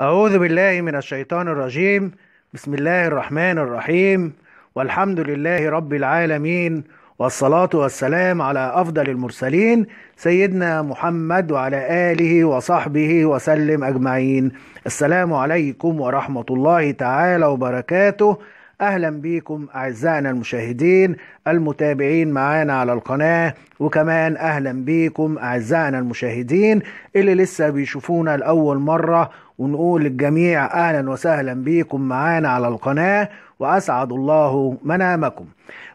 أعوذ بالله من الشيطان الرجيم بسم الله الرحمن الرحيم والحمد لله رب العالمين والصلاة والسلام على أفضل المرسلين سيدنا محمد وعلى آله وصحبه وسلم أجمعين السلام عليكم ورحمة الله تعالى وبركاته أهلا بكم أعزائنا المشاهدين المتابعين معانا على القناة وكمان أهلا بكم أعزائنا المشاهدين اللي لسه بيشوفونا لأول مرة ونقول للجميع أهلا وسهلا بيكم معانا على القناة وأسعد الله منامكم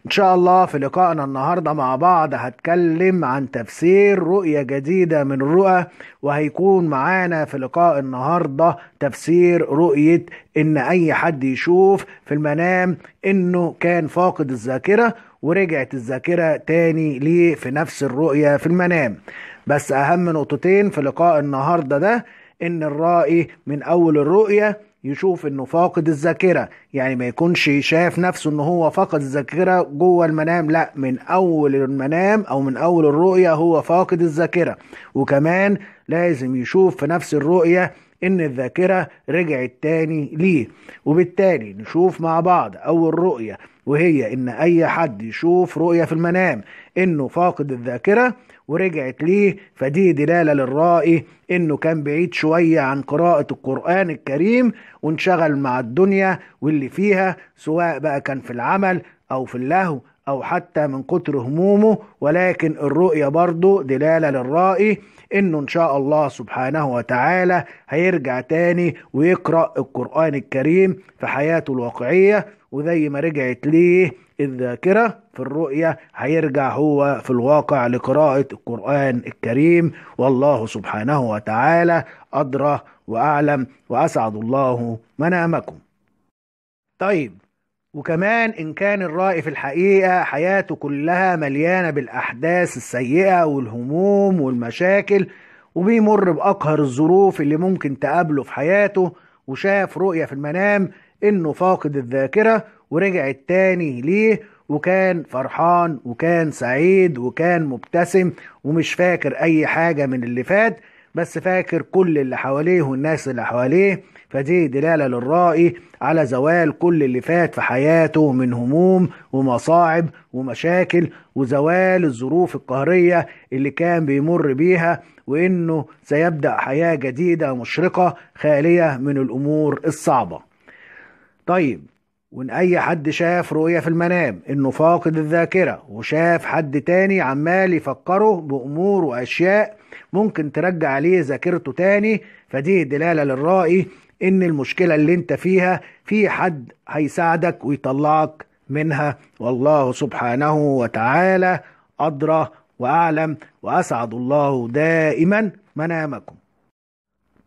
إن شاء الله في لقائنا النهاردة مع بعض هتكلم عن تفسير رؤية جديدة من الرؤى وهيكون معانا في لقاء النهاردة تفسير رؤية إن أي حد يشوف في المنام إنه كان فاقد الذاكرة ورجعت الذاكرة تاني ليه في نفس الرؤية في المنام بس أهم نقطتين في لقاء النهاردة ده ان الرائي من اول الرؤية يشوف انه فاقد الذاكره يعني ما يكونش شايف نفسه ان هو فقد الذاكره جوه المنام لا من اول المنام او من اول الرؤيه هو فاقد الذاكره وكمان لازم يشوف في نفس الرؤيه ان الذاكره رجعت تاني ليه وبالتالي نشوف مع بعض اول رؤيه وهي ان اي حد يشوف رؤية في المنام انه فاقد الذاكرة ورجعت ليه فدي دلالة للرائي انه كان بعيد شوية عن قراءة القرآن الكريم وانشغل مع الدنيا واللي فيها سواء بقى كان في العمل او في اللهو او حتى من كتر همومه ولكن الرؤية برضه دلالة للرائي انه ان شاء الله سبحانه وتعالى هيرجع تاني ويقرأ القرآن الكريم في حياته الواقعية وزي ما رجعت ليه الذاكرة في الرؤية هيرجع هو في الواقع لقراءة القرآن الكريم والله سبحانه وتعالى أدرى وأعلم وأسعد الله منامكم طيب وكمان إن كان الرائي في الحقيقة حياته كلها مليانة بالأحداث السيئة والهموم والمشاكل وبيمر بأقهر الظروف اللي ممكن تقابله في حياته وشاف رؤية في المنام انه فاقد الذاكرة ورجعت تاني ليه وكان فرحان وكان سعيد وكان مبتسم ومش فاكر اي حاجة من اللي فات بس فاكر كل اللي حواليه والناس اللي حواليه فدي دلالة للرائي على زوال كل اللي فات في حياته من هموم ومصاعب ومشاكل وزوال الظروف القهرية اللي كان بيمر بيها وإنه سيبدأ حياة جديدة مشرقة خالية من الأمور الصعبة طيب وان اي حد شاف رؤية في المنام انه فاقد الذاكرة وشاف حد تاني عمال يفكره بامور واشياء ممكن ترجع عليه ذاكرته تاني فدي دلالة للرائي ان المشكلة اللي انت فيها في حد هيساعدك ويطلعك منها والله سبحانه وتعالى ادرى واعلم واسعد الله دائما منامكم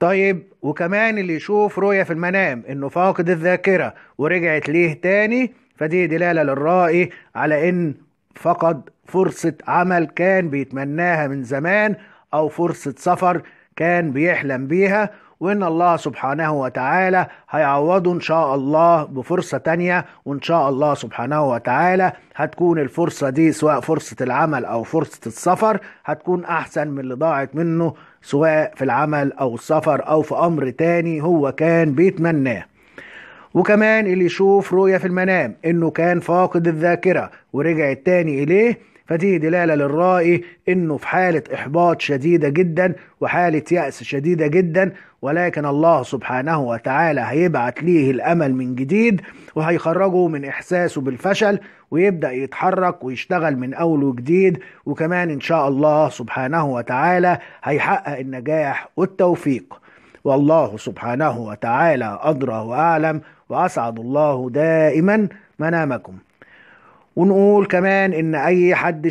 طيب وكمان اللي يشوف رؤية في المنام انه فاقد الذاكرة ورجعت ليه تاني فدي دلالة للرائي على ان فقد فرصة عمل كان بيتمناها من زمان او فرصة سفر كان بيحلم بيها وان الله سبحانه وتعالى هيعوضه ان شاء الله بفرصه تانية وان شاء الله سبحانه وتعالى هتكون الفرصه دي سواء فرصه العمل او فرصه السفر هتكون احسن من اللي ضاعت منه سواء في العمل او السفر او في امر تاني هو كان بيتمناه وكمان اللي يشوف رؤية في المنام انه كان فاقد الذاكرة ورجعت تاني اليه فدي دلالة للرائي انه في حالة احباط شديدة جدا وحالة يأس شديدة جدا ولكن الله سبحانه وتعالى هيبعت ليه الامل من جديد وهيخرجه من احساسه بالفشل ويبدا يتحرك ويشتغل من اول وجديد وكمان ان شاء الله سبحانه وتعالى هيحقق النجاح والتوفيق والله سبحانه وتعالى ادرى واعلم واسعد الله دائما منامكم ونقول كمان ان اي حد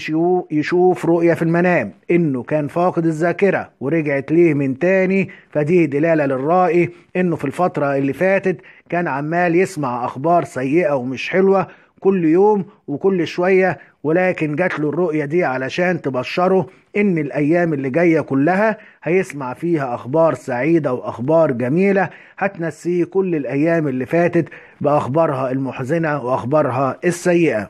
يشوف رؤية في المنام انه كان فاقد الذاكرة ورجعت ليه من تاني فدي دلالة للرائي انه في الفترة اللي فاتت كان عمال يسمع اخبار سيئة ومش حلوة كل يوم وكل شوية ولكن جات له الرؤية دي علشان تبشره إن الأيام اللي جاية كلها هيسمع فيها أخبار سعيدة وأخبار جميلة هتنسيه كل الأيام اللي فاتت بأخبارها المحزنة وأخبارها السيئة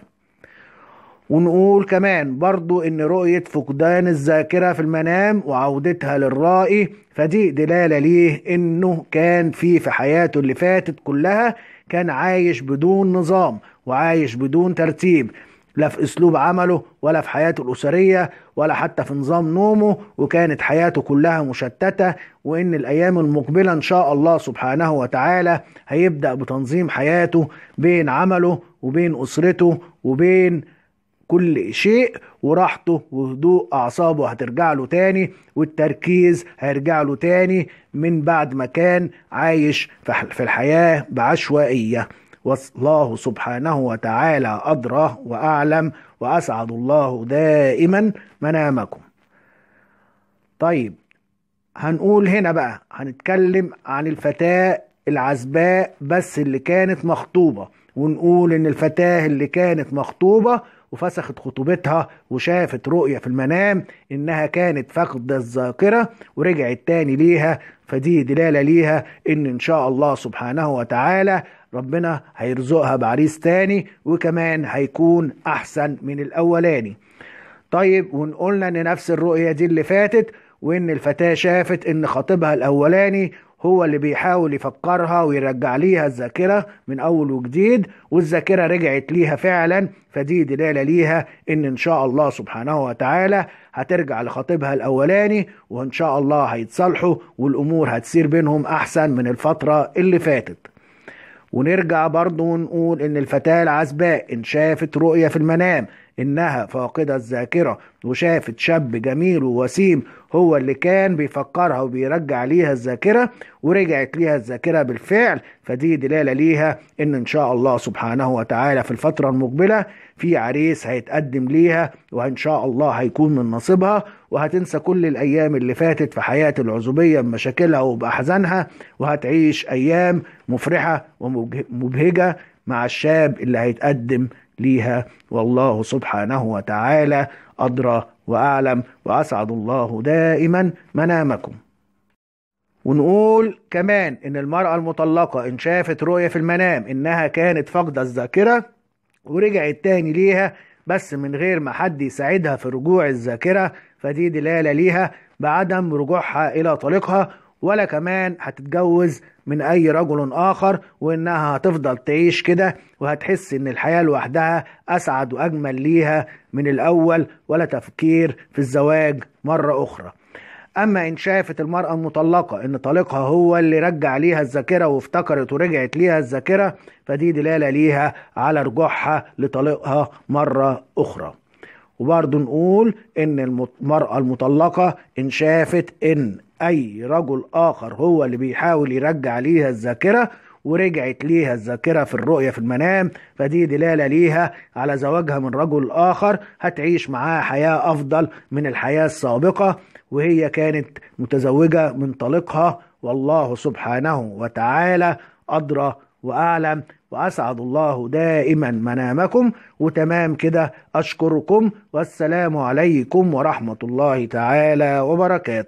ونقول كمان برضو ان رؤية فقدان الذاكرة في المنام وعودتها للرائي فدي دلالة ليه انه كان في في حياته اللي فاتت كلها كان عايش بدون نظام وعايش بدون ترتيب لا في اسلوب عمله ولا في حياته الاسريه ولا حتى في نظام نومه وكانت حياته كلها مشتته وان الايام المقبله ان شاء الله سبحانه وتعالى هيبدا بتنظيم حياته بين عمله وبين اسرته وبين كل شيء وراحته وهدوء اعصابه هترجع له تاني والتركيز هيرجع له تاني من بعد ما كان عايش في الحياه بعشوائيه والله سبحانه وتعالى ادرى واعلم واسعد الله دائما منامكم طيب هنقول هنا بقى هنتكلم عن الفتاه العزباء بس اللي كانت مخطوبه ونقول ان الفتاه اللي كانت مخطوبه وفسخت خطوبتها وشافت رؤية في المنام إنها كانت فقد الذاكرة ورجعت تاني ليها فدي دلالة ليها إن إن شاء الله سبحانه وتعالى ربنا هيرزقها بعريس تاني وكمان هيكون أحسن من الأولاني طيب ونقولنا إن نفس الرؤية دي اللي فاتت وإن الفتاة شافت إن خطيبها الأولاني هو اللي بيحاول يفكرها ويرجع ليها الذاكرة من أول وجديد والذاكرة رجعت ليها فعلا فدي دلالة ليها إن إن شاء الله سبحانه وتعالى هترجع لخطيبها الأولاني وإن شاء الله هيتصالحوا والأمور هتسير بينهم أحسن من الفترة اللي فاتت ونرجع برضه ونقول إن الفتاة العزباء إن شافت رؤية في المنام إنها فاقدة الذاكرة وشافت شاب جميل ووسيم هو اللي كان بيفكرها وبيرجع ليها الذاكرة ورجعت ليها الذاكرة بالفعل فدي دلالة ليها إن إن شاء الله سبحانه وتعالى في الفترة المقبلة في عريس هيتقدم ليها وإن شاء الله هيكون من نصيبها وهتنسى كل الأيام اللي فاتت في حياة العزوبية بمشاكلها وبأحزانها وهتعيش أيام مفرحة ومبهجة مع الشاب اللي هيتقدم ليها والله سبحانه وتعالى أدرى وأعلم وأسعد الله دائما منامكم ونقول كمان إن المرأة المطلقة إن شافت رؤية في المنام إنها كانت فاقدة الذاكرة ورجعت تاني ليها بس من غير ما حد يساعدها في رجوع الذاكرة فدي دلالة ليها بعدم رجوعها إلى طريقها ولا كمان هتتجوز من اي رجل اخر وانها هتفضل تعيش كده وهتحس ان الحياة لوحدها اسعد واجمل ليها من الاول ولا تفكير في الزواج مرة اخرى اما ان شافت المرأة المطلقة ان طليقها هو اللي رجع ليها الذاكرة وافتكرت ورجعت ليها الذاكرة فدي دلالة ليها على رجوعها لطليقها مرة اخرى وبرضه نقول ان المرأة المطلقة ان شافت ان اي رجل اخر هو اللي بيحاول يرجع ليها الذاكره ورجعت ليها الذاكره في الرؤيه في المنام فدي دلاله ليها على زواجها من رجل اخر هتعيش معاه حياه افضل من الحياه السابقه وهي كانت متزوجه من طليقها والله سبحانه وتعالى ادرى واعلم واسعد الله دائما منامكم وتمام كده اشكركم والسلام عليكم ورحمه الله تعالى وبركاته